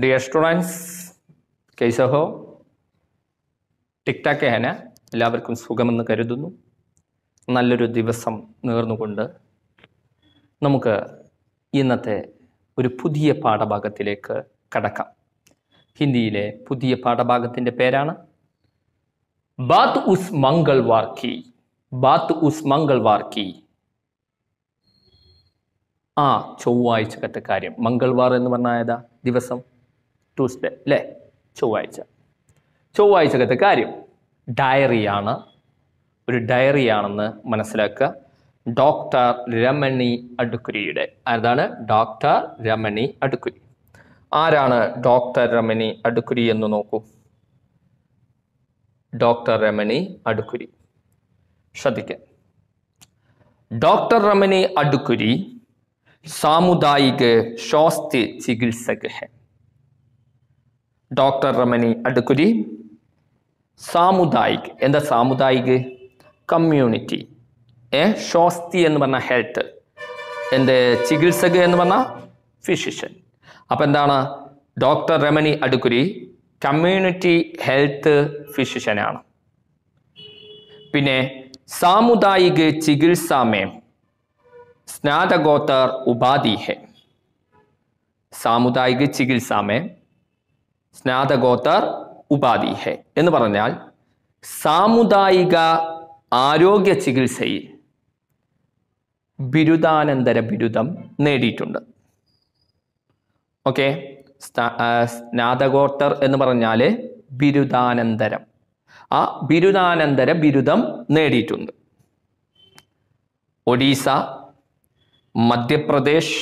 Dear students कैसे हो ടിക് talk Hena എല്ലാവർക്കും സുഖമെന്ന് കരുതുന്നു നല്ലൊരു ദിവസം നേർന്നുകൊണ്ട് നമുക്ക് ഇന്നത്തെ ഒരു പുതിയ പാഠഭാഗത്തിലേക്ക് കടക്കാം ഹിന്ദിയിലെ പുതിയ പാഠഭാഗത്തിൻ്റെ പേരാണ് ബാത് ഉസ് മംഗൾവാർ കി ബാത് ഉസ് മംഗൾവാർ കി ആ ചൊവ്വാഴ്ചക്കത്തെ കാര്യം മംഗൾവാർ എന്ന് പറഞ്ഞാൽ ദിവസം ട്യൂസ്ഡേ അല്ലേ ചൊവ്വാഴ്ച ചൊവ്വാഴ്ചക്കത്തെ കാര്യം ഡയറിയാണ് ഒരു ഡയറിയാണെന്ന് മനസ്സിലാക്കുക ഡോക്ടർ രമണി അടുക്കുരിയുടെ അതാണ് ഡോക്ടർ രമണി അടുക്കുരി ആരാണ് ഡോക്ടർ രമണി അടുക്കുരി എന്ന് നോക്കൂ ഡോക്ടർ രമണി അടുക്കുരി ശ്രദ്ധിക്കുക ഡോക്ടർ രമണി അടുക്കുരി സാമുദായിക ശാസ്ത്ര ചികിത്സക് ഡോക്ടർ റമണി അടുക്കുരി സാമുദായിക് എന്താ സാമുദായിക് കമ്മ്യൂണിറ്റി ഏ ഷോസ്തി എന്ന് പറഞ്ഞാൽ ഹെൽത്ത് എൻ്റെ ചികിത്സക എന്ന് പറഞ്ഞാൽ ഫിസിഷ്യൻ അപ്പം എന്താണ് ഡോക്ടർ രമണി അടുക്കുരി കമ്മ്യൂണിറ്റി ഹെൽത്ത് ഫിസിഷ്യനാണ് പിന്നെ സാമുദായിക ചികിത്സാമേം സ്നാതകോത്തർ ഉപാധിഹെ സാമുദായിക ചികിത്സാമേം സ്നാതകോത്തർ ഉപാധി ഹെ എന്ന് പറഞ്ഞാൽ സാമുദായിക ആരോഗ്യ ചികിത്സയിൽ ബിരുദാനന്തര ബിരുദം നേടിയിട്ടുണ്ട് ഓക്കെ സ്നാതകോത്തർ എന്ന് പറഞ്ഞാൽ ബിരുദാനന്തരം ആ ബിരുദാനന്തര ബിരുദം നേടിയിട്ടുണ്ട് ഒഡീസ മധ്യപ്രദേശ്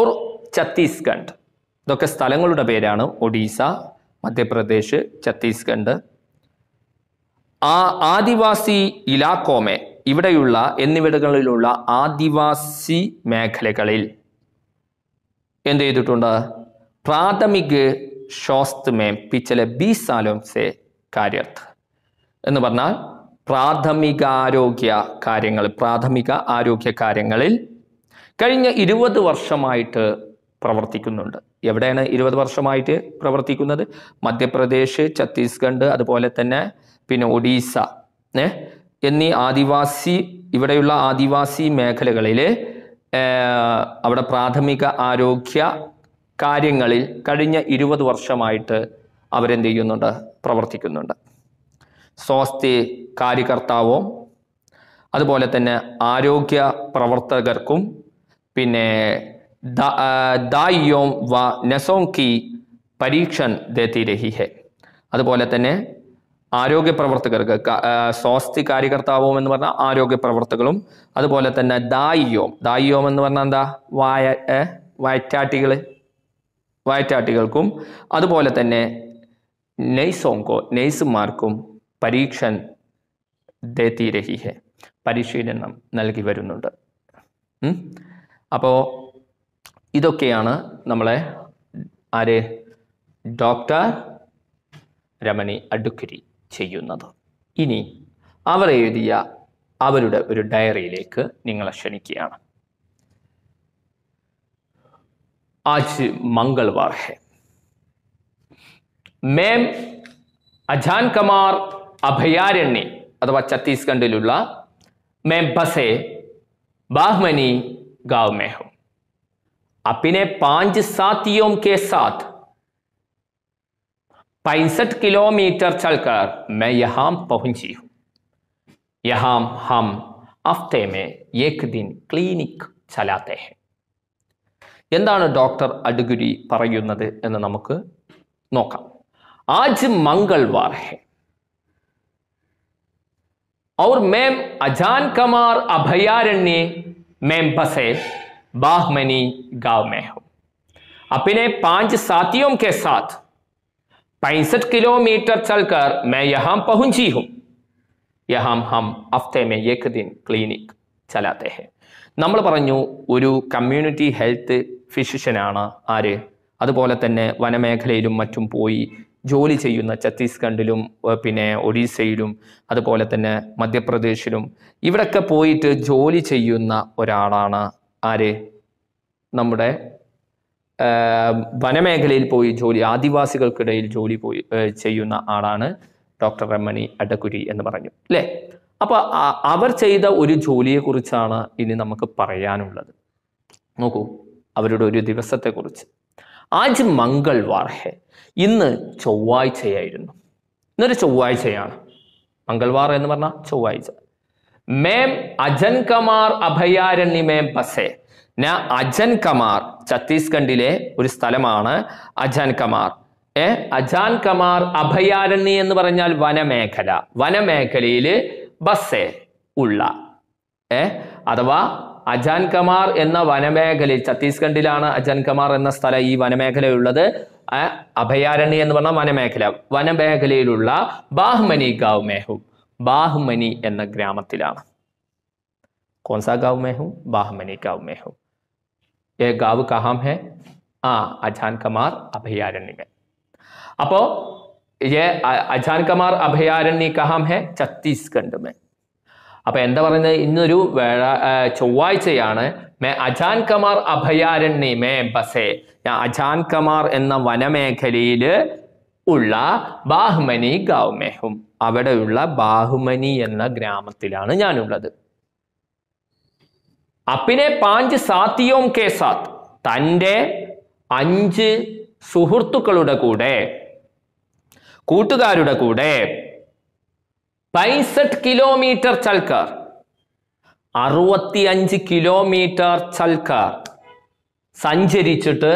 ഔർ ഛത്തീസ്ഗഡ് ഇതൊക്കെ സ്ഥലങ്ങളുടെ പേരാണ് ഒഡീസ മധ്യപ്രദേശ് ഛത്തീസ്ഗഡ് ആ ആദിവാസി ഇലാക്കോമെ ഇവിടെയുള്ള എന്നിവിടങ്ങളിലുള്ള ആദിവാസി മേഖലകളിൽ എന്ത് ചെയ്തിട്ടുണ്ട് പ്രാഥമിക ഷോസ്ത് മേം പിച്ചലെ ബി സാലോംസെ കാര്യർത്ഥ എന്ന് പറഞ്ഞാൽ പ്രാഥമികാരോഗ്യ കാര്യങ്ങൾ പ്രാഥമിക ആരോഗ്യ കാര്യങ്ങളിൽ കഴിഞ്ഞ ഇരുപത് വർഷമായിട്ട് പ്രവർത്തിക്കുന്നുണ്ട് എവിടെയാണ് ഇരുപത് വർഷമായിട്ട് പ്രവർത്തിക്കുന്നത് മധ്യപ്രദേശ് ഛത്തീസ്ഗഡ് അതുപോലെ തന്നെ പിന്നെ ഒഡീസ ഏ എന്നീ ആദിവാസി ഇവിടെയുള്ള ആദിവാസി മേഖലകളിൽ അവിടെ പ്രാഥമിക ആരോഗ്യ കാര്യങ്ങളിൽ കഴിഞ്ഞ ഇരുപത് വർഷമായിട്ട് അവരെന്ത് ചെയ്യുന്നുണ്ട് പ്രവർത്തിക്കുന്നുണ്ട് സ്വാസ്ഥ്യ കാര്യകർത്താവും അതുപോലെ തന്നെ ആരോഗ്യ പ്രവർത്തകർക്കും പിന്നെ ദായിയോം വ നെസോങ് കി പരീക്ഷൺ ദേത്തി ഹെ അതുപോലെ തന്നെ ആരോഗ്യ പ്രവർത്തകർക്ക് സ്വാസ്ഥ്യ കാര്യകർത്താവും എന്ന് പറഞ്ഞാൽ ആരോഗ്യ പ്രവർത്തകളും അതുപോലെ തന്നെ ദായിയോം ദായിയോം എന്ന് പറഞ്ഞാൽ എന്താ വായ വയറ്റാട്ടികൾ വയറ്റാട്ടികൾക്കും അതുപോലെ തന്നെ നെയ്സോങ്കോ നെയ്സുമാർക്കും പരീക്ഷൻ ദേത്തി രഹി ഹെ പരിശീലനം നൽകി വരുന്നുണ്ട് അപ്പോൾ ഇതൊക്കെയാണ് നമ്മളെ ആര് ഡോക്ടർ രമണി അടുക്കരി ചെയ്യുന്നത് ഇനി അവർ എഴുതിയ അവരുടെ ഒരു ഡയറിയിലേക്ക് നിങ്ങളെ ക്ഷണിക്കുകയാണ് आज मंगलवार है മേം അജാൻ കമാർ അഭയാരണ്യ അഥവാ ഛത്തീസ്ഗഡിലുള്ള മേം ബസേ ബാഹ്മനി ഗാവ് മേഹും अपने पांच साथियों के साथ पैंसठ किलोमीटर चलकर मैं यहां पहुंची हूं यहां हम हफ्ते में एक दिन क्लिनिक चलाते हैं എന്താണ് ഡോക്ടർ അടുഗുരി പറയുന്നത് എന്ന് നമുക്ക് നോക്കാം ആജ് മംഗൾവാർ ഹെ और मैम अजान कमार अभयारण्य में बसे बाहमनी गांव में हो अपने पांच साथियों के साथ पैंसठ किलोमीटर चलकर मैं यहां पहुंची हूं यहां हम हफ्ते में एक दिन क्लिनिक चलाते हैं നമ്മൾ പറഞ്ഞു ഒരു കമ്മ്യൂണിറ്റി ഹെൽത്ത് ഫിസിഷ്യനാണ് ആര് അതുപോലെ തന്നെ വനമേഖലയിലും മറ്റും പോയി ജോലി ചെയ്യുന്ന ഛത്തീസ്ഗഡിലും പിന്നെ ഒഡീസയിലും അതുപോലെ തന്നെ മധ്യപ്രദേശിലും ഇവിടൊക്കെ പോയിട്ട് ജോലി ചെയ്യുന്ന ഒരാളാണ് ആര് നമ്മുടെ വനമേഖലയിൽ പോയി ജോലി ആദിവാസികൾക്കിടയിൽ ജോലി പോയി ചെയ്യുന്ന ആളാണ് ഡോക്ടർ രമണി അടക്കുരി എന്ന് പറഞ്ഞു അല്ലേ അപ്പോൾ അവർ ചെയ്ത ഒരു കുറിച്ചാണ് ഇനി നമുക്ക് പറയാനുള്ളത് നോക്കൂ അവരുടെ ഒരു ദിവസത്തെക്കുറിച്ച് ആജ് മംഗൾ വാർഹെ ഇന്ന് ചൊവ്വാഴ്ചയായിരുന്നു ഇന്നൊരു ചൊവ്വാഴ്ചയാണ് മംഗൾവാർ എന്ന് പറഞ്ഞാൽ ചൊവ്വാഴ്ച മേം അജൻ കമാർ അഭയാരണ്യ മേം പസേ ഞാ അജൻ കമാർ ഛത്തീസ്ഗഡിലെ ഒരു സ്ഥലമാണ് അജൻ കമാർ ഏ അജാൻ കമാർ അഭയാരണ്യ എന്ന് പറഞ്ഞാൽ വനമേഖല വനമേഖലയിൽ ബസ്സേ ഉള്ള ഏ അഥവാ അജാൻ കമാർ എന്ന വനമേഖലയിൽ ഛത്തീസ്ഗഡിലാണ് അജൻ കമാർ എന്ന സ്ഥലം ഈ വനമേഖലയുള്ളത് അഭയാരണ്യ എന്ന് പറഞ്ഞ വനമേഖല വനമേഖലയിലുള്ള ബാഹ്മനി ഗാവ് മേഹും ബാഹ്മനി എന്ന ഗ്രാമത്തിലാണ് കോൺസാ ഗാവ് മേഹു ബാഹ്മനി ഗാവ് മേഹു ഏ ഗാവ് കഹാം ഹെ ആ അജാൻ കമാർ അഭയാരണ്യമേ അപ്പോ ഏ അജാൻ കമാർ അഭയാരണ്യ കഹാം ഹെ ഛത്തീസ്ഗഡ് മേ അപ്പൊ എന്താ പറയുന്നത് ഇന്നൊരു ചൊവ്വാഴ്ചയാണ് മേ അജാൻ കമാർ അഭയാരണ്യ മേ ബസേ ഞാൻ അജാൻ കമാർ എന്ന വനമേഖലയിൽ ഉള്ള ബാഹ്മനി ഗാവ് മേഹും ഹും അവിടെയുള്ള ബാഹുമനി എന്ന ഗ്രാമത്തിലാണ് ഞാനുള്ളത് അപ്പിനെ പാഞ്ച് സാത്തിയോം കെ സാത് തൻ്റെ അഞ്ച് സുഹൃത്തുക്കളുടെ കൂടെ കൂട്ടുകാരുടെ കൂടെ പൈസઠ് കിലോമീറ്റർ ചൽക്കാർ അറുപത്തിയഞ്ച് കിലോമീറ്റർ ചൽക്കാർ സഞ്ചരിച്ചിട്ട്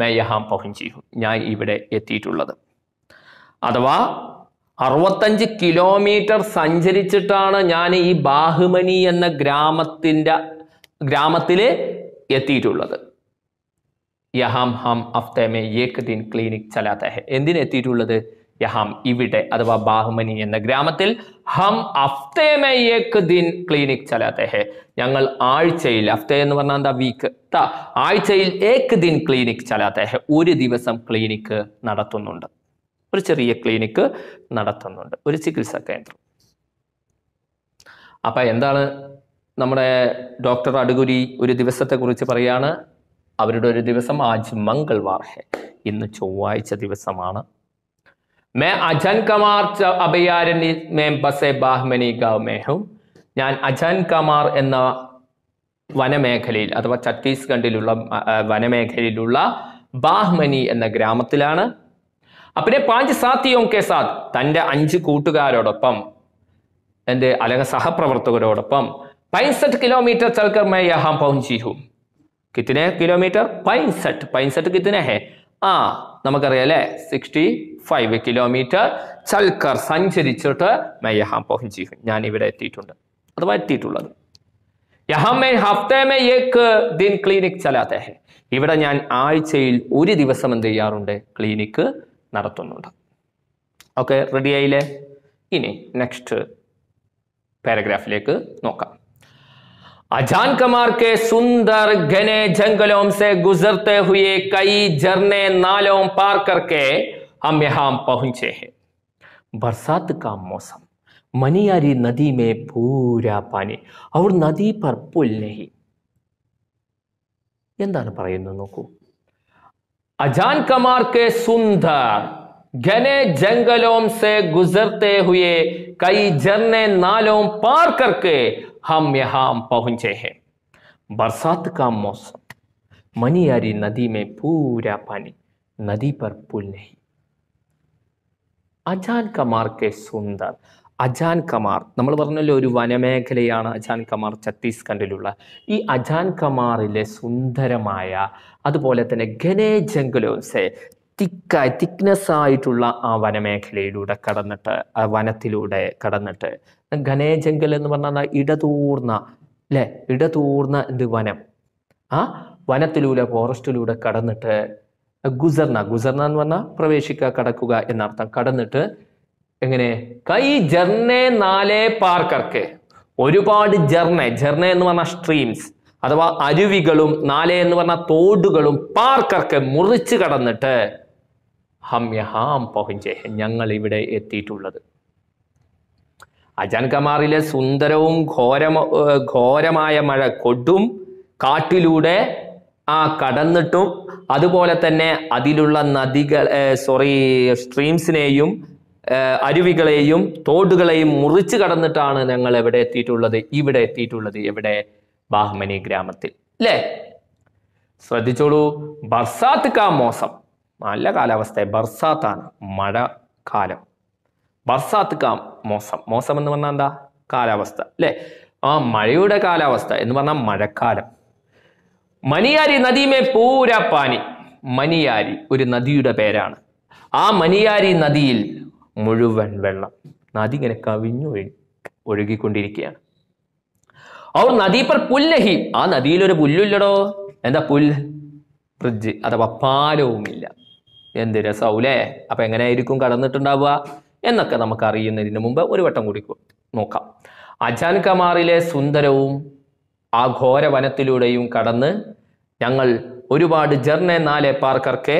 മേ പഹുഞ്ചിഹു ഞാൻ ഇവിടെ എത്തിയിട്ടുള്ളത് അഥവാ അറുപത്തഞ്ച് കിലോമീറ്റർ സഞ്ചരിച്ചിട്ടാണ് ഞാൻ ഈ ബാഹുമനി എന്ന ഗ്രാമത്തിൻ്റെ ഗ്രാമത്തിൽ എത്തിയിട്ടുള്ളത് യഹാം ഹാം അഫ്തേമെ ഏക് ദിൻ ക്ലിനിക് ചലാത്ത എന്തിനെത്തിയിട്ടുള്ളത് യഹാം ഇവിടെ അഥവാ ബാഹുമനി എന്ന ഗ്രാമത്തിൽ ഹം അഫ്തേമെ ഏക് ദിൻ ക്ലിനിക് ചലാത്ത ഞങ്ങൾ ആഴ്ചയിൽ അഫ്തേ എന്ന് പറഞ്ഞാൽ എന്താ വീക്ക് ആഴ്ചയിൽ ഏക് ദിൻ ക്ലിനിക് ചലാത്ത ഒരു ദിവസം ക്ലിനിക്ക് നടത്തുന്നുണ്ട് ഒരു ചെറിയ ക്ലിനിക്ക് നടത്തുന്നുണ്ട് ഒരു ചികിത്സാ കേന്ദ്രം അപ്പൊ എന്താണ് നമ്മുടെ ഡോക്ടർ അടുകുരി ഒരു ദിവസത്തെ കുറിച്ച് പറയാണ് അവരുടെ ഒരു ദിവസം ആജ് മംഗൾവാർ ഹെ ഇന്ന് ചൊവ്വാഴ്ച ദിവസമാണ് മേ അജൻ കമാർ അഭയാരണ്യ മേ ബസെ ബാഹ്മനി ഗാവ് മേഹും ഞാൻ അജൻ കമാർ എന്ന വനമേഖലയിൽ അഥവാ ഛത്തീസ്ഗഡിലുള്ള വനമേഖലയിലുള്ള ബാഹ്മനി എന്ന ഗ്രാമത്തിലാണ് അപ്പിനെ പാഞ്ച് साथियों കെ साथ തന്റെ അഞ്ച് കൂട്ടുകാരോടൊപ്പം എൻ്റെ അല്ലെങ്കിൽ സഹപ്രവർത്തകരോടൊപ്പം പൈൻസെറ്റ് കിലോമീറ്റർ ചൽക്കർ മേ യഹാം പൗഞ്ചി കിത്തിനെ കിലോമീറ്റർ പൈൻസെറ്റ് പൈൻസെറ്റ് കിത്തിനെ ഹെ ആ നമുക്കറിയാം അല്ലെ സിക്സ്റ്റി ഫൈവ് കിലോമീറ്റർ ചൽക്കർ സഞ്ചരിച്ചിട്ട് മേ യഹാം പൗഞ്ചി ഞാൻ ഇവിടെ എത്തിയിട്ടുണ്ട് അഥവാ എത്തിയിട്ടുള്ളത് യഹാം മേ ഹഫ്തേ മേ ഏക്ക് ദിൻ ക്ലിനിക് ചലാത്തേ ഹേ ഇവിടെ ഞാൻ ആഴ്ചയിൽ ഒരു ദിവസം എന്ത് ചെയ്യാറുണ്ട് ക്ലിനിക്ക് നടത്തുന്നുണ്ട് ഓക്കെ റെഡിയായില്ലേ ഇനി നെക്സ്റ്റ് പാരഗ്രാഫിലേക്ക് नोक अजान कमार के सुंदर घने जंगलों से गुजरते हुए कई झरने नालों पार करके हम यहां पहुंचे हैं बरसात का मौसम मनियारी नदी में पूरा पानी और नदी पर पुल नहीं नोकू अजान कमार के सुंदर घने जंगलों से गुजरते हुए कई झरने नालों पार करके हम यहां पहुंचे हैं बरसात का मौसम मनियारी नदी में पूरा पानी नदी पर पुल नहीं അജാൻ കമാർ കെ സുന്ദർ അജാൻ കമാർ നമ്മൾ പറഞ്ഞല്ലോ ഒരു വനമേഖലയാണ് അജാൻ കമാർ ഛത്തീസ്ഗഡിലുള്ള ഈ അജാൻ കമാറിലെ സുന്ദരമായ അതുപോലെ തന്നെ ഗനേ ജംഗലോസെ തിക്കായി തിക്നെസ് ആയിട്ടുള്ള ആ വനമേഖലയിലൂടെ കടന്നിട്ട് ആ വനത്തിലൂടെ കടന്നിട്ട് ഗനേ ജംഗൽ എന്ന് പറഞ്ഞാൽ ഇടതൂർന്ന അല്ലെ ഇടതൂർന്ന എന്ത് വനം ആ വനത്തിലൂടെ ഫോറസ്റ്റിലൂടെ കടന്നിട്ട് ഗുസർന ഗുസർന എന്ന് പറഞ്ഞാൽ പ്രവേശിക്കുക കടക്കുക എന്നർത്ഥം കടന്നിട്ട് എങ്ങനെ കൈ ജർണെ നാലേ പാർക്കർക്ക് ഒരുപാട് ജർണെ ജർണെ എന്ന് പറഞ്ഞ സ്ട്രീംസ് അഥവാ അരുവികളും നാലേ എന്ന് പറഞ്ഞ തോടുകളും പാർക്കർക്ക് മുറിച്ച് കടന്നിട്ട് ഹമ്യഹാം പഹുഞ്ചേ ഞങ്ങൾ ഇവിടെ എത്തിയിട്ടുള്ളത് അജൻകമാറിലെ സുന്ദരവും ഘോരമ ഘോരമായ മഴ കൊടും കാട്ടിലൂടെ ആ കടന്നിട്ടും അതുപോലെ തന്നെ അതിലുള്ള നദികൾ സോറി സ്ട്രീംസിനെയും അരുവികളെയും തോടുകളെയും മുറിച്ച് കടന്നിട്ടാണ് ഞങ്ങൾ എവിടെ എത്തിയിട്ടുള്ളത് ഇവിടെ എത്തിയിട്ടുള്ളത് എവിടെ ബാഹ്മനി ഗ്രാമത്തിൽ അല്ലേ ശ്രദ്ധിച്ചോളൂ ബർസാത്ത് കാ മോസം നല്ല കാലാവസ്ഥ ബർസാത്താണ് മഴ കാലം ബർസാത്ത് കാ മോസം മോസം എന്ന് പറഞ്ഞാൽ എന്താ കാലാവസ്ഥ അല്ലേ ആ മഴയുടെ കാലാവസ്ഥ എന്ന് പറഞ്ഞാൽ മഴക്കാലം മനിയാരി നദിമേ പൂരാ പാനി മനിയാരി ഒരു നദിയുടെ പേരാണ് ആ മനിയാരി നദിയിൽ മുഴുവൻ വെള്ളം നദി ഇങ്ങനെ കവിഞ്ഞു ഒഴുകിക്കൊണ്ടിരിക്കുകയാണ് അവർ നദീപ്പർ പുല്ലഹി ആ നദിയിൽ ഒരു പുല്ലില്ലടോ എന്താ പുല്ല് ഫ്രിഡ്ജ് അഥവാ പാലവുമില്ല എന്ത് രസൗലേ അപ്പൊ എങ്ങനെയായിരിക്കും കടന്നിട്ടുണ്ടാവുക എന്നൊക്കെ നമുക്ക് അറിയുന്നതിന് മുമ്പ് ഒരു വട്ടം കൂടി നോക്കാം അജാൻ കമാറിലെ സുന്ദരവും ആ ഘോര വനത്തിലൂടെയും കടന്ന് ഞങ്ങൾ ഒരുപാട് ജർണേ നാലെ പാർക്കർക്ക്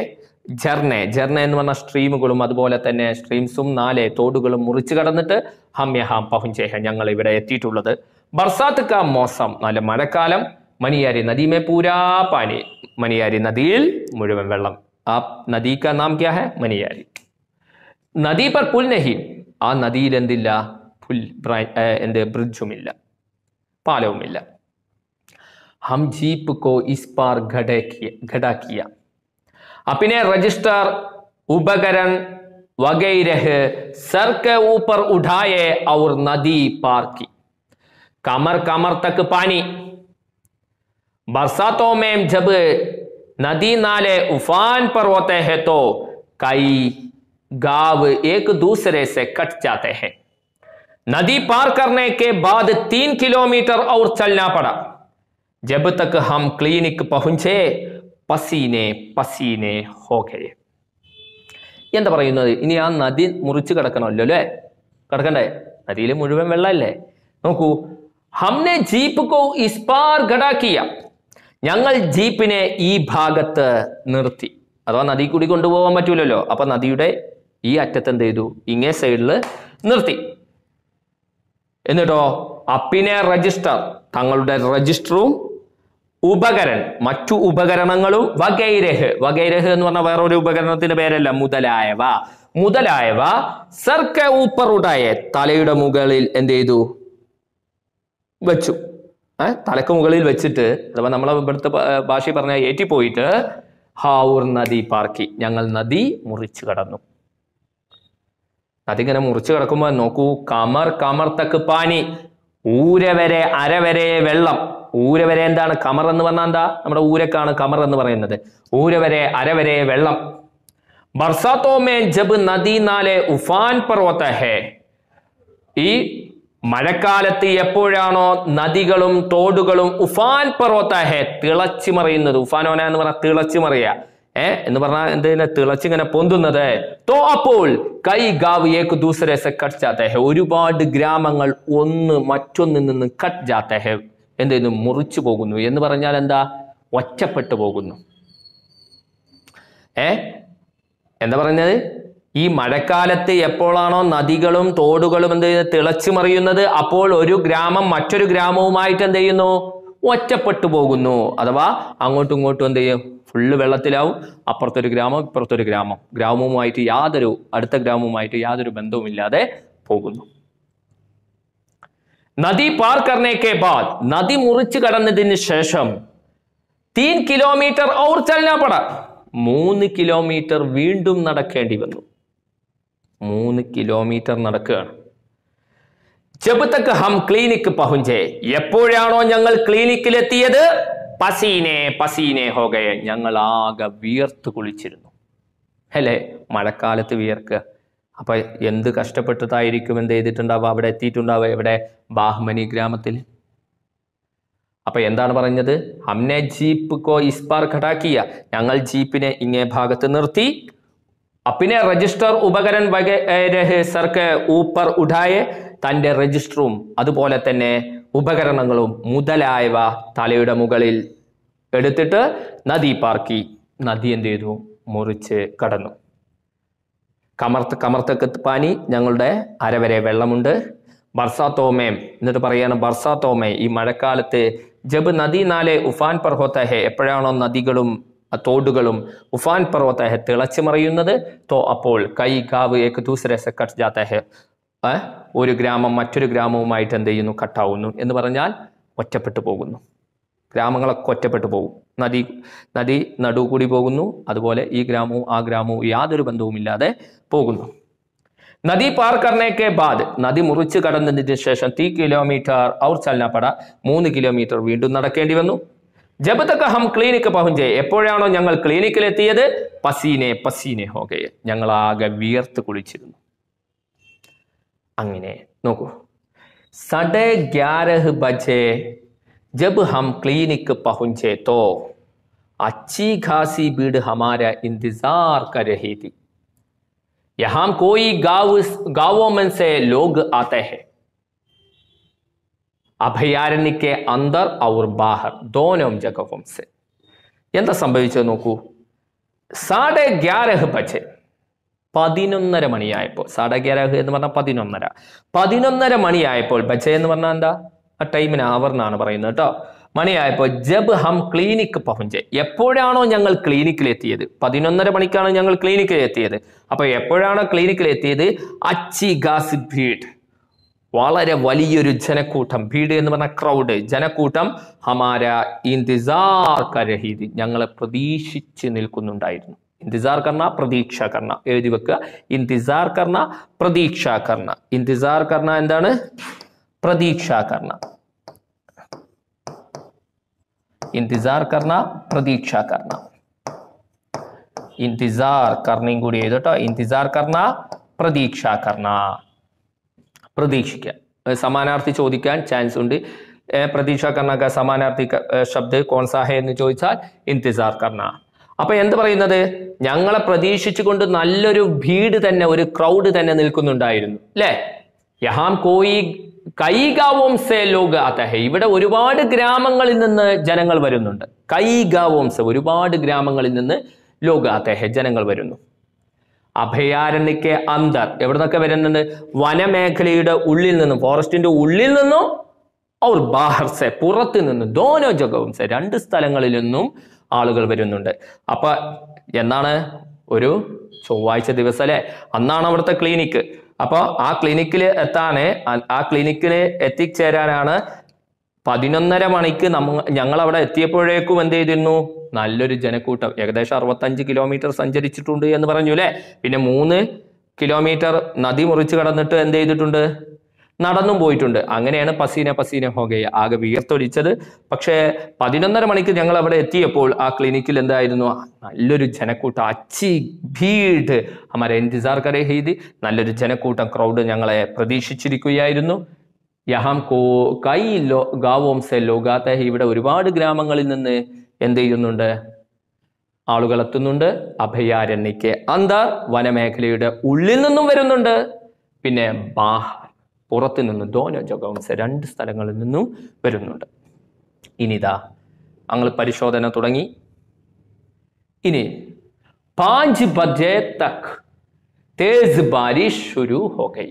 ജർണെ ജർണെ എന്ന് പറഞ്ഞ സ്ട്രീമുകളും അതുപോലെ തന്നെ സ്ട്രീംസും നാലെ തോടുകളും മുറിച്ചു കടന്നിട്ട് ഹമ്യഹാം പഹുഞ്ചേഹ ഞങ്ങൾ ഇവിടെ എത്തിയിട്ടുള്ളത് ബർസാത്ത് കാ മോസം നല്ല മഴക്കാലം മണിയാരി നദിമേ പൂരാ പാനി മണിയാരി നദിയിൽ മുഴുവൻ വെള്ളം ആ നദിക്ക നാം ക്യാ ഹെ മണിയാരി നദി പർ പുൽനഹി ആ നദിയിൽ എന്തില്ല പുൽ എന്ത് ബ്രിഡ്ജുമില്ല പാലവുമില്ല हम जीप को इस पार घड़े किया घड़ा किया अपने रजिस्टर उपकरण वगैरह सर के ऊपर उठाए और नदी पार की कमर कमर तक पानी बरसातों में जब नदी नाले उफान पर होते हैं तो कई गांव एक दूसरे से कट जाते हैं नदी पार करने के बाद तीन किलोमीटर और चलना पड़ा जब तक हम क्लिनिक पहुंचे പസീനെ പസീനെ ഹോകെ എന്താ പറയുന്നത് ഇനി ആ നദി മുറിച്ച് കിടക്കണമല്ലോ അല്ലേ കിടക്കണ്ടേ നദിയിൽ മുഴുവൻ വെള്ളമല്ലേ നോക്കൂ ഹംനെ ജീപ്പ് കോ ഇസ്പാർ ഘടാക്കിയ ഞങ്ങൾ ജീപ്പിനെ ഈ ഭാഗത്ത് നിർത്തി അഥവാ നദി കൂടി കൊണ്ടുപോകാൻ പറ്റൂലല്ലോ അപ്പൊ നദിയുടെ ഈ അറ്റത്ത് എന്ത് ചെയ്തു ഇങ്ങേ സൈഡിൽ നിർത്തി എന്നിട്ടോ അപ്പിനെ രജിസ്റ്റർ തങ്ങളുടെ രജിസ്റ്ററും ഉപകരൻ മറ്റു ഉപകരണങ്ങളും വകൈരഹ് വകൈരഹ് എന്ന് പറഞ്ഞ വേറൊരു ഉപകരണത്തിന്റെ പേരല്ല മുതലായവ മുതലായവ സർക്ക ഊപ്പറുടായ തലയുടെ മുകളിൽ എന്ത് ചെയ്തു വെച്ചു ഏഹ് തലക്ക് മുകളിൽ വെച്ചിട്ട് അഥവാ നമ്മളെ ഇവിടുത്തെ ഭാഷ പറഞ്ഞ ഏറ്റിപ്പോയിട്ട് ഹാവൂർ നദി പാർക്കി ഞങ്ങൾ നദി മുറിച്ചു കടന്നു നദി ഇങ്ങനെ മുറിച്ചു കിടക്കുമ്പോ നോക്കൂ കമർ കമർ തക്ക് പാനി ഊരവരെ അരവരെ വെള്ളം ഊരവരെ എന്താണ് കമർ എന്ന് പറഞ്ഞാൽ എന്താ നമ്മുടെ ഊരക്കാണ് കമർ എന്ന് പറയുന്നത് ഊരവരെ അരവരെ വെള്ളം ബർസാത്തോമേ ജബ് നദി നാലെ ഉഫാൻ പർവ്വത ഈ മഴക്കാലത്ത് എപ്പോഴാണോ നദികളും തോടുകളും ഉഫാൻ പർവ്വത തിളച്ചു മറിയുന്നത് ഓന എന്ന് പറഞ്ഞാൽ തിളച്ചു മറിയുക ഏഹ് എന്ന് പറഞ്ഞാൽ തിളച്ച് ഇങ്ങനെ പൊന്തുന്നത് തോ അപ്പോൾ കൈ ഗാവ് ഏക്ക് ദൂസരെ സെ കട്ട് ജാത്തേ ഒരുപാട് ഗ്രാമങ്ങൾ ഒന്ന് മറ്റൊന്നിൽ നിന്ന് കട്ട് ജാത്തേഹ് ഹെ മുറിച്ചു പോകുന്നു എന്ന് പറഞ്ഞാൽ എന്താ ഒറ്റപ്പെട്ടു പോകുന്നു ഏ എന്താ പറഞ്ഞത് ഈ മഴക്കാലത്ത് എപ്പോഴാണോ നദികളും തോടുകളും എന്ത് ചെയ്യുന്നത് തിളച്ചു മറിയുന്നത് അപ്പോൾ ഒരു ഗ്രാമം മറ്റൊരു ഗ്രാമവുമായിട്ട് എന്ത് ചെയ്യുന്നു ഒറ്റപ്പെട്ടു പോകുന്നു അഥവാ അങ്ങോട്ടും ഇങ്ങോട്ടും എന്ത് ചെയ്യും ഫുള്ള് വെള്ളത്തിലാവും അപ്പുറത്തൊരു ഗ്രാമം ഇപ്പുറത്തൊരു ഗ്രാമം ഗ്രാമവുമായിട്ട് യാതൊരു അടുത്ത ഗ്രാമവുമായിട്ട് യാതൊരു ബന്ധവുമില്ലാതെ പോകുന്നു നദി പാർ കർണേക്കെ ബാദ് നദി മുറിച്ചു കടന്നതിന് ശേഷം തീൻ കിലോമീറ്റർ ഔർ ചലനാപട മൂന്ന് കിലോമീറ്റർ വീണ്ടും നടക്കേണ്ടി വന്നു മൂന്ന് കിലോമീറ്റർ നടക്കുകയാണ് ജബ് തക്ക് ഹം ക്ലിനിക് പഹുഞ്ചേ എപ്പോഴാണോ ഞങ്ങൾ ക്ലിനിക്കിലെത്തിയത് പസീനെ പസീനെ ഹോകയെ ഞങ്ങൾ ആകെ വിയർത്ത് കുളിച്ചിരുന്നു അല്ലേ മഴക്കാലത്ത് വിയർക്കുക അപ്പം എന്ത് കഷ്ടപ്പെട്ടതായിരിക്കും എന്ത് ചെയ്തിട്ടുണ്ടാവുക അവിടെ എത്തിയിട്ടുണ്ടാവുക ഇവിടെ ബാഹ്മനി ഗ്രാമത്തിൽ അപ്പൊ എന്താണ് പറഞ്ഞത് അമ്നെ ജീപ്പ് കോ ഇസ്പാർ ഘടാക്കിയ ഞങ്ങൾ ജീപ്പിനെ ഇങ്ങേ ഭാഗത്ത് നിർത്തി അപ്പിനെ രജിസ്റ്റർ ഉപകരൻ വകേ സർക്ക് ഊപ്പർ ഉഠായെ തൻ്റെ രജിസ്റ്ററും അതുപോലെ തന്നെ ഉപകരണങ്ങളും മുതലായവ തലയുടെ മുകളിൽ എടുത്തിട്ട് നദി പാർക്കി നദി എന്ത് ചെയ്തു മുറിച്ച് കടന്നു കമർത്ത് കമർത്തക്ക് പാനി ഞങ്ങളുടെ അരവരെ വെള്ളമുണ്ട് ബർസാത്തോമേം എന്നിട്ട് പറയാണ് ബർസാത്തോമേ ഈ മഴക്കാലത്ത് ജബ് നദി നാലെ ഉഫാൻ പർവ്വത്തഹെ എപ്പോഴാണോ നദികളും തോടുകളും ഉഫാൻ പർവ്വത്തഹെ തിളച്ചു മറിയുന്നത് തോ അപ്പോൾ കൈ കാവ് ഏക്ക് ദൂസരെ സെ ജാത്തഹെ ഒരു ഗ്രാമം മറ്റൊരു ഗ്രാമവുമായിട്ട് എന്ത് ചെയ്യുന്നു കട്ടാവുന്നു എന്ന് പറഞ്ഞാൽ ഒറ്റപ്പെട്ടു പോകുന്നു ഗ്രാമങ്ങളൊക്കെ ഒറ്റപ്പെട്ടു പോകും നദി നദി നടു കൂടി പോകുന്നു അതുപോലെ ഈ ഗ്രാമവും ആ ഗ്രാമവും യാതൊരു ബന്ധവുമില്ലാതെ പോകുന്നു നദി പാർ കർണേക്കെ ബാദ് നദി മുറിച്ച് കടന്നതിന് ശേഷം തീ കിലോമീറ്റർ ഔർ ചലനപ്പട മൂന്ന് കിലോമീറ്റർ വീണ്ടും നടക്കേണ്ടി വന്നു ജബതക്ക ഹം ക്ലിനിക്ക് പഹുഞ്ചേ എപ്പോഴാണോ ഞങ്ങൾ ക്ലിനിക്കിൽ എത്തിയത് പസീനെ പസീനെ ഹോകെ ഞങ്ങൾ ആകെ വിയർത്ത് കുളിച്ചിരുന്നു അങ്ങനെ നോക്കൂ साढ़े ग्यारह बजे जब हम क्लिनिक पहुंचे तो अच्छी खासी भीड़ हमारा इंतजार कर रही थी यहां कोई गांव गांवों में से लोग आते हैं अभयारण्य के अंदर और बाहर दोनों जगहों से संभव സംഭവിച്ചത് നോക്കൂ സാഡെ ഗ്യാരഹ് പതിനൊന്നര മണിയായപ്പോൾ സടകരഹ് എന്ന് പറഞ്ഞാൽ പതിനൊന്നര പതിനൊന്നര മണിയായപ്പോൾ ബച്ച എന്ന് പറഞ്ഞാൽ എന്താ ആ ടൈമിന് എന്നാണ് പറയുന്നത് കേട്ടോ മണിയായപ്പോൾ ജബ് ഹം ക്ലിനിക്ക് പഹുഞ്ചെ എപ്പോഴാണോ ഞങ്ങൾ ക്ലിനിക്കിൽ എത്തിയത് പതിനൊന്നര മണിക്കാണ് ഞങ്ങൾ ക്ലിനിക്കിൽ എത്തിയത് അപ്പോൾ എപ്പോഴാണോ ക്ലിനിക്കിൽ എത്തിയത് അച്ചി ഗാസ് ഭീഡ് വളരെ വലിയൊരു ജനക്കൂട്ടം ഭീഡ് എന്ന് പറഞ്ഞ ക്രൗഡ് ജനക്കൂട്ടം ഹമാര ഇന്തിസാർ കരഹീതി ഞങ്ങളെ പ്രതീക്ഷിച്ച് നിൽക്കുന്നുണ്ടായിരുന്നു इंतजार करना പ്രതീക്ഷ കർണ എഴുതി വെക്കുക ഇന്തിസാർ കർണ പ്രതീക്ഷ കർണ ഇന്തിസാർ കർണ എന്താണ് പ്രതീക്ഷ കർണ ഇന്തിസാർ കർണ പ്രതീക്ഷ കർണ ഇന്തിസാർ കർണയും കൂടി എഴുതട്ടോ ഇന്തിസാർ കർണ പ്രതീക്ഷ കർണ പ്രതീക്ഷിക്കുക സമാനാർത്ഥി ചോദിക്കാൻ ചാൻസ് ഉണ്ട് പ്രതീക്ഷ കർണ സമാനാർത്ഥി ശബ്ദ കോൺസാഹ എന്ന് ചോദിച്ചാൽ ഇന്തിസാർ കർണ അപ്പൊ എന്ത് പറയുന്നത് ഞങ്ങളെ പ്രതീക്ഷിച്ചുകൊണ്ട് നല്ലൊരു ഭീഡ് തന്നെ ഒരു ക്രൗഡ് തന്നെ നിൽക്കുന്നുണ്ടായിരുന്നു അല്ലേ യഹാം കോയി കൈകാവോംസ് ലോക അതഹ ഇവിടെ ഒരുപാട് ഗ്രാമങ്ങളിൽ നിന്ന് ജനങ്ങൾ വരുന്നുണ്ട് കൈകാവോംസ് ഒരുപാട് ഗ്രാമങ്ങളിൽ നിന്ന് ലോക അതഹ ജനങ്ങൾ വരുന്നു അഭയാരണ്യക്ക് അന്തർ എവിടെ നിന്നൊക്കെ വരുന്നുണ്ട് വനമേഖലയുടെ ഉള്ളിൽ നിന്നും ഫോറസ്റ്റിന്റെ ഉള്ളിൽ നിന്നും ഔർ ബാഹർസെ പുറത്തു നിന്നും ദോനോ ജഗവംസെ രണ്ട് സ്ഥലങ്ങളിൽ നിന്നും ആളുകൾ വരുന്നുണ്ട് അപ്പൊ എന്നാണ് ഒരു ചൊവ്വാഴ്ച ദിവസം അല്ലേ അന്നാണ് അവിടുത്തെ ക്ലിനിക്ക് അപ്പോൾ ആ ക്ലിനിക്കിൽ എത്താന് ആ ക്ലിനിക്കിൽ എത്തിച്ചേരാനാണ് പതിനൊന്നര മണിക്ക് നമ്മ ഞങ്ങൾ അവിടെ എത്തിയപ്പോഴേക്കും എന്ത് ചെയ്തിരുന്നു നല്ലൊരു ജനക്കൂട്ടം ഏകദേശം അറുപത്തഞ്ച് കിലോമീറ്റർ സഞ്ചരിച്ചിട്ടുണ്ട് എന്ന് പറഞ്ഞു അല്ലേ പിന്നെ മൂന്ന് കിലോമീറ്റർ നദി മുറിച്ച് കടന്നിട്ട് എന്ത് ചെയ്തിട്ടുണ്ട് നടന്നും പോയിട്ടുണ്ട് അങ്ങനെയാണ് പസീന പസീന ഹോഗയെ ആകെ വിയർത്തൊലിച്ചത് പക്ഷേ പതിനൊന്നര മണിക്ക് ഞങ്ങൾ അവിടെ എത്തിയപ്പോൾ ആ ക്ലിനിക്കിൽ എന്തായിരുന്നു നല്ലൊരു ജനക്കൂട്ടം അച്ചി ഭീട്ട് അമര ഇന്തിസാർ കരെ ഹെയ്തി നല്ലൊരു ജനക്കൂട്ടം ക്രൗഡ് ഞങ്ങളെ പ്രതീക്ഷിച്ചിരിക്കുകയായിരുന്നു യഹാം കോ കൈ ലോ ഗാവോം സെ ലോകാത്തെ ഇവിടെ ഒരുപാട് ഗ്രാമങ്ങളിൽ നിന്ന് എന്ത് ചെയ്യുന്നുണ്ട് ആളുകൾ എത്തുന്നുണ്ട് അഭയാരണ്യക്ക് അന്ത വനമേഖലയുടെ ഉള്ളിൽ നിന്നും വരുന്നുണ്ട് പിന്നെ ബാഹ പുറത്തു നിന്നും ധോന ജഗവംസ രണ്ട് സ്ഥലങ്ങളിൽ നിന്നും വരുന്നുണ്ട് ഇനിതാ അങ്ങൾ പരിശോധന തുടങ്ങി ഇനി പാഞ്ച് ബജേ തക് तेज बारिश शुरू हो गई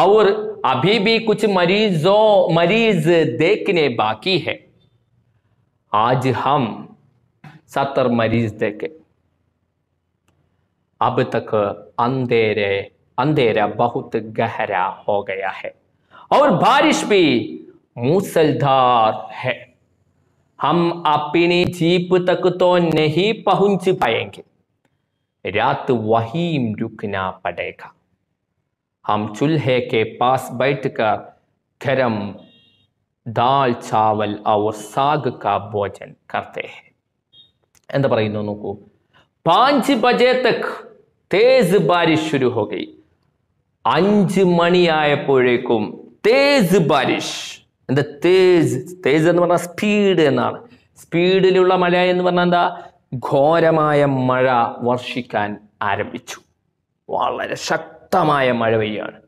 और अभी भी कुछ मरीजों मरीज देखने बाकी है आज हम सत्तर मरीज देखे अब तक अंधेरे अंधेरा बहुत गहरा हो गया है और बारिश भी मूसलधार है हम अपनी जीप तक तो नहीं पहुंच पाएंगे रात वहीं रुकना पड़ेगा हम चूल्हे के पास बैठकर गरम दाल चावल और साग का भोजन करते हैं എന്താ പറയുന്നു നോക്കൂ പാഞ്ച് ബജേ തക് തേസ് ബാരിഷ് ശുരു അഞ്ച് മണിയായപ്പോഴേക്കും തേസ് ബാരിഷ് എന്താ തേസ് തേസ് എന്ന് പറഞ്ഞാൽ സ്പീഡ് എന്നാണ് സ്പീഡിലുള്ള മഴ എന്ന് പറഞ്ഞാൽ എന്താ ഘോരമായ മഴ വർഷിക്കാൻ ആരംഭിച്ചു വളരെ ശക്തമായ മഴ പെയ്യാണ്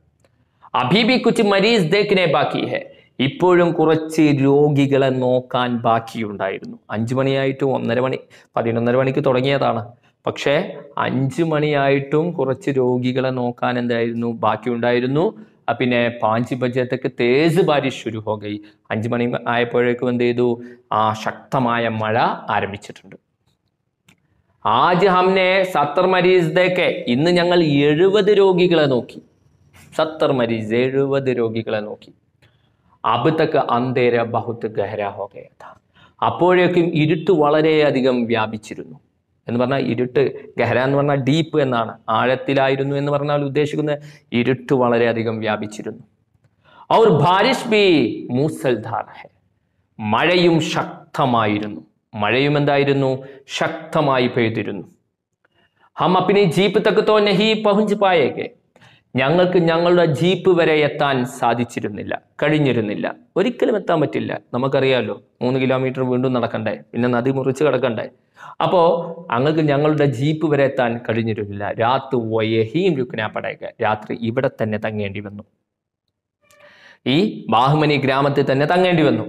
അബീബി കുച്ച് മരീസ് ദേക്കിനെ ബാക്കി ഹെ ഇപ്പോഴും കുറച്ച് രോഗികളെ നോക്കാൻ ബാക്കിയുണ്ടായിരുന്നു അഞ്ചു മണിയായിട്ടും ഒന്നര മണി പതിനൊന്നര മണിക്ക് തുടങ്ങിയതാണ് പക്ഷേ അഞ്ച് മണിയായിട്ടും കുറച്ച് രോഗികളെ നോക്കാൻ എന്തായിരുന്നു ബാക്കിയുണ്ടായിരുന്നു പിന്നെ പാഞ്ചി ബജത്തേക്ക് തേജ് ബാരി ശുരു ഹോ ഗൈ അഞ്ച് മണി ആയപ്പോഴേക്കും എന്ത് ചെയ്തു ആ ശക്തമായ മഴ ആരംഭിച്ചിട്ടുണ്ട് ആജ് ഹംനെ സത്തർ മരീസ്തേക്ക് ഇന്ന് ഞങ്ങൾ എഴുപത് രോഗികളെ നോക്കി സത്തർ മരീസ് എഴുപത് രോഗികളെ നോക്കി അബുത്തക്ക് അന്തേര ബഹുത്ത് ഗഹരാ ഹോകയ അപ്പോഴേക്കും ഇരുട്ട് വളരെയധികം വ്യാപിച്ചിരുന്നു എന്ന് പറഞ്ഞാൽ ഇരുട്ട് ഗഹര എന്ന് പറഞ്ഞാൽ ഡീപ്പ് എന്നാണ് ആഴത്തിലായിരുന്നു എന്ന് പറഞ്ഞാൽ ഉദ്ദേശിക്കുന്നത് ഇരുട്ട് വളരെയധികം വ്യാപിച്ചിരുന്നു അവർ ഭാരിഷ് ബി മൂസൽധാർ മഴയും ശക്തമായിരുന്നു മഴയും എന്തായിരുന്നു ശക്തമായി പെയ്തിരുന്നു ഹം അപ്പിനി ജീപ്പ് തക്കത്തോ നെഹി പഹുഞ്ച് പായേക്കെ ഞങ്ങൾക്ക് ഞങ്ങളുടെ ജീപ്പ് വരെ എത്താൻ സാധിച്ചിരുന്നില്ല കഴിഞ്ഞിരുന്നില്ല ഒരിക്കലും എത്താൻ പറ്റില്ല നമുക്കറിയാമല്ലോ മൂന്ന് കിലോമീറ്റർ വീണ്ടും നടക്കണ്ടേ പിന്നെ നദി മുറിച്ച് കിടക്കണ്ടേ അപ്പോൾ അങ്ങക്ക് ഞങ്ങളുടെ ജീപ്പ് വരെ എത്താൻ കഴിഞ്ഞിരുന്നില്ല രാത്രി വയഹീം രുക്നാപ്പടയ്ക്ക് രാത്രി ഇവിടെ തന്നെ തങ്ങേണ്ടി വന്നു ഈ ബാഹുമനി ഗ്രാമത്തിൽ തന്നെ തങ്ങേണ്ടി വന്നു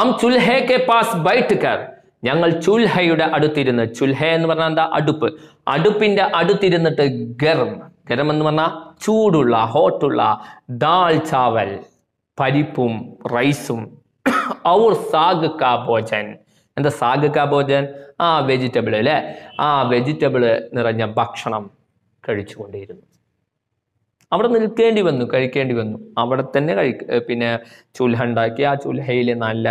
അം ചുൽഹയ്ക്ക് പാസ് ബൈട്ടുകാർ ഞങ്ങൾ ചുൽഹയുടെ അടുത്തിരുന്ന് ചുൽഹ എന്ന് പറഞ്ഞാൽ എന്താ അടുപ്പ് അടുപ്പിന്റെ അടുത്തിരുന്നിട്ട് ഗർം ഗരം എന്ന് പറഞ്ഞാൽ ചൂടുള്ള ഹോട്ടുള്ള ദാൽ ചാവൽ പരിപ്പും റൈസും ഔർ സാഗ് കാ ഭോജൻ എന്താ സാഗ് കാ ഭോജൻ ആ വെജിറ്റബിൾ അല്ലേ ആ വെജിറ്റബിൾ നിറഞ്ഞ ഭക്ഷണം കഴിച്ചുകൊണ്ടേയിരുന്നു അവിടെ നിൽക്കേണ്ടി വന്നു കഴിക്കേണ്ടി വന്നു അവിടെ തന്നെ കഴി പിന്നെ ചുൽഹ ഉണ്ടാക്കി ആ ചുൽഹയിൽ നല്ല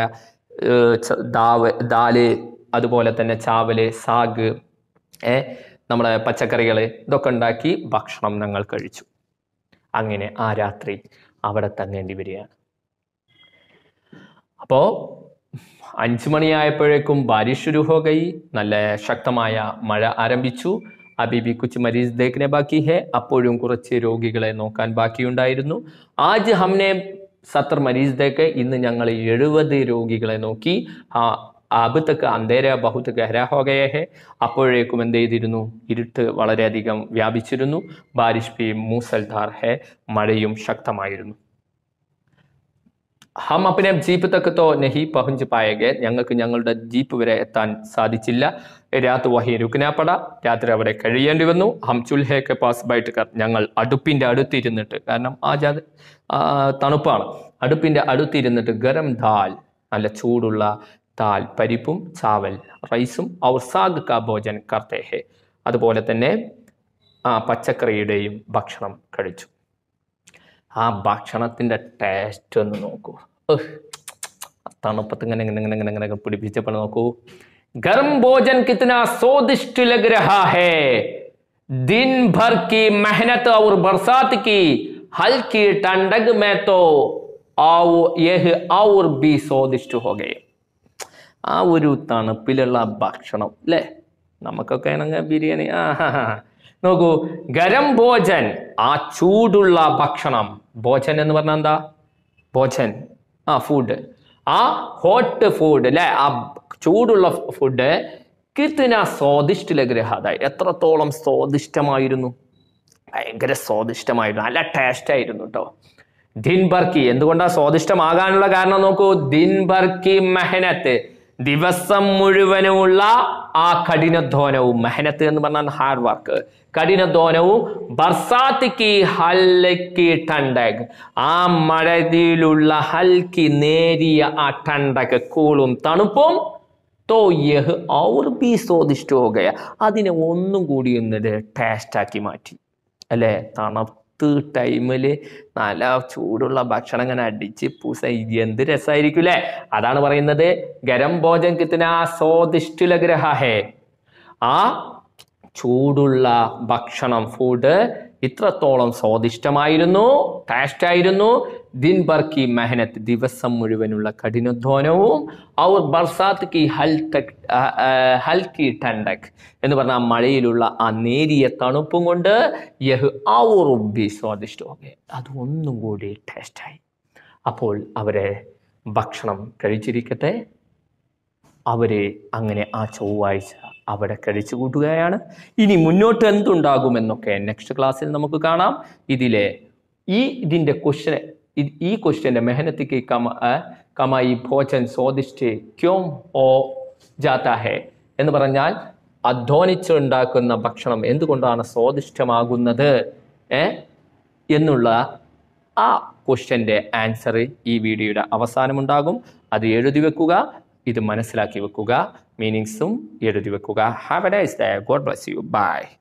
ദാവ് ദാല് അതുപോലെ തന്നെ ചാവല് സാഗ് ഏ നമ്മുടെ പച്ചക്കറികൾ ഇതൊക്കെ ഉണ്ടാക്കി ഭക്ഷണം ഞങ്ങൾ കഴിച്ചു അങ്ങനെ ആ രാത്രി അവിടെ തങ്ങേണ്ടി വരികയാണ് അപ്പോൾ അഞ്ചു മണിയായപ്പോഴേക്കും ബാരിഷ് ഹോഗൈ നല്ല ശക്തമായ മഴ ആരംഭിച്ചു അബിബി കുച്ച് മരീസ് ദേഖിനെ ബാക്കി ഹെ അപ്പോഴും കുറച്ച് രോഗികളെ നോക്കാൻ ബാക്കിയുണ്ടായിരുന്നു ആജ് ഹംനെ സത്തർ മരീസ് ദേക്ക് ഇന്ന് ഞങ്ങൾ എഴുപത് രോഗികളെ നോക്കി അബുത്തക്ക് അന്തേര ബഹുത്ത് ഗഹരാഹോകയഹെ അപ്പോഴേക്കും എന്ത് ചെയ്തിരുന്നു ഇരുട്ട് വളരെയധികം വ്യാപിച്ചിരുന്നു ബാരിഷ് പി മൂസൽധാർ ഹെ മഴയും ശക്തമായിരുന്നു ഹം അപ്പനെ ജീപ്പ് തക്കത്തോ നെഹി പഹുഞ്ച് പായകെ ഞങ്ങൾക്ക് ഞങ്ങളുടെ ജീപ്പ് വരെ എത്താൻ സാധിച്ചില്ല രാത്രി വഹി രുക്നാപ്പട രാത്രി അവിടെ കഴിയേണ്ടി വന്നു ഹം ചുൽഹേക്ക് പാസ് ബൈട്ടുകാർ ഞങ്ങൾ അടുപ്പിൻ്റെ അടുത്തിരുന്നിട്ട് കാരണം ആ ജാതി തണുപ്പാണ് അടുപ്പിൻ്റെ അടുത്തിരുന്നിട്ട് ഗരം ദാൽ നല്ല ചൂടുള്ള ദാൽ പരിപ്പും ചാവൽ റൈസും ഔസാഗ് സാഗ് ഭോജൻ കർത്തേഹെ അതുപോലെ തന്നെ പച്ചക്കറിയുടെയും ഭക്ഷണം കഴിച്ചു ആ ഭക്ഷണത്തിൻ്റെ ടേസ്റ്റ് ഒന്ന് നോക്കൂ തണുപ്പത്ത് ഇങ്ങനെ ഇങ്ങനെ ഇങ്ങനെ ഇങ്ങനെ ഇങ്ങനെ പിടിപ്പിച്ചപ്പോൾ നോക്കൂ ഗർം ഭോജൻ കിത്തന സ്വാദിഷ്ട ലഗ് രഹാ ഹേ दिन भर की मेहनत और बरसात की हल्की ठंडक में तो आओ यह और भी स्वादिष्ट हो गए ആ ഒരു തണുപ്പിലുള്ള ഭക്ഷണം അല്ലേ നമുക്കൊക്കെ ആണെങ്കിൽ ബിരിയാണി ആ നോക്കൂ ഗരം ഭോജൻ ആ ചൂടുള്ള ഭക്ഷണം ഭോജൻ എന്ന് പറഞ്ഞാൽ എന്താ ഭോജൻ ആ ഫുഡ് ആ ഹോട്ട് ഫുഡ് അല്ലെ ആ ചൂടുള്ള ഫുഡ് കിത്തിന സ്വാദിഷ്ടിലെ ഗ്രഹാതായി എത്രത്തോളം സ്വാദിഷ്ടമായിരുന്നു ഭയങ്കര സ്വാദിഷ്ടമായിരുന്നു നല്ല ടേസ്റ്റ് ആയിരുന്നു കേട്ടോ ദിൻബർക്കി എന്തുകൊണ്ടാ സ്വാദിഷ്ടമാകാനുള്ള കാരണം നോക്കൂ ദിൻബർക്കി മെഹനത്ത് ദിവസം മുഴുവനുമുള്ള ആ കഠിനധ്വാനവും മെഹനത്ത് എന്ന് പറഞ്ഞാൽ ഹാർഡ് വർക്ക് കഠിനധ്വനവും ബർസാത്തിക്കി ഹല്ലക്കി ടണ്ടക് ആ മഴതിലുള്ള ഹൽക്കി നേരിയ ആ ടണ്ടക് കൂളും തണുപ്പും ഔർ ബി അതിനെ ഒന്നും കൂടി എന്നിട്ട് ടേസ്റ്റാക്കി മാറ്റി അല്ലേ തണുത്ത് ടൈമിൽ നല്ല ചൂടുള്ള ഭക്ഷണം ഇങ്ങനെ അടിച്ച് പൂസ എന്ത് രസമായിരിക്കും അല്ലേ അതാണ് പറയുന്നത് ഗരം ഭോജൻ കിത്തന സ്വാദിഷ്ട ലഗ്രഹ ഹേ ആ ചൂടുള്ള ഭക്ഷണം ഫുഡ് ഇത്രത്തോളം സ്വാദിഷ്ടമായിരുന്നു ടേസ്റ്റ് ആയിരുന്നു ദിൻ ബർക്കി മെഹനത്ത് ദിവസം മുഴുവനുള്ള കഠിനധ്വാനവും ഔർ ബർസാത്ത് കി ഹൽതക് ഹൽക്കി ടണ്ടക് എന്ന് പറഞ്ഞാൽ മഴയിലുള്ള ആ നേരിയ തണുപ്പും കൊണ്ട് യഹ് ഔറുബി സ്വാദിഷ്ടവും അത് ഒന്നും കൂടി ടേസ്റ്റായി അപ്പോൾ അവരെ ഭക്ഷണം കഴിച്ചിരിക്കട്ടെ അവരെ അങ്ങനെ ആ ചൊവ്വാഴ്ച അവിടെ കഴിച്ചു കൂട്ടുകയാണ് ഇനി മുന്നോട്ട് എന്തുണ്ടാകുമെന്നൊക്കെ നെക്സ്റ്റ് ക്ലാസ്സിൽ നമുക്ക് കാണാം ഇതിലെ ഈ ഇതിൻ്റെ ക്വസ്റ്റ്യൻ ഈ ക്വസ്റ്റ്യൻ്റെ മെഹനത്തിക്ക് കമ കമായി ഭോജൻ സ്വാദിഷ്ട് ക്യോം ഓ ജാത്താഹേ എന്ന് പറഞ്ഞാൽ അധ്വാനിച്ചുണ്ടാക്കുന്ന ഭക്ഷണം എന്തുകൊണ്ടാണ് സ്വാദിഷ്ടമാകുന്നത് ഏ എന്നുള്ള ആ ക്വസ്റ്റ്യൻ്റെ ആൻസർ ഈ വീഡിയോയുടെ അവസാനമുണ്ടാകും അത് എഴുതി വെക്കുക ഇത് മനസ്സിലാക്കി വെക്കുക meaning soon. you Have a nice day. God bless you. Bye.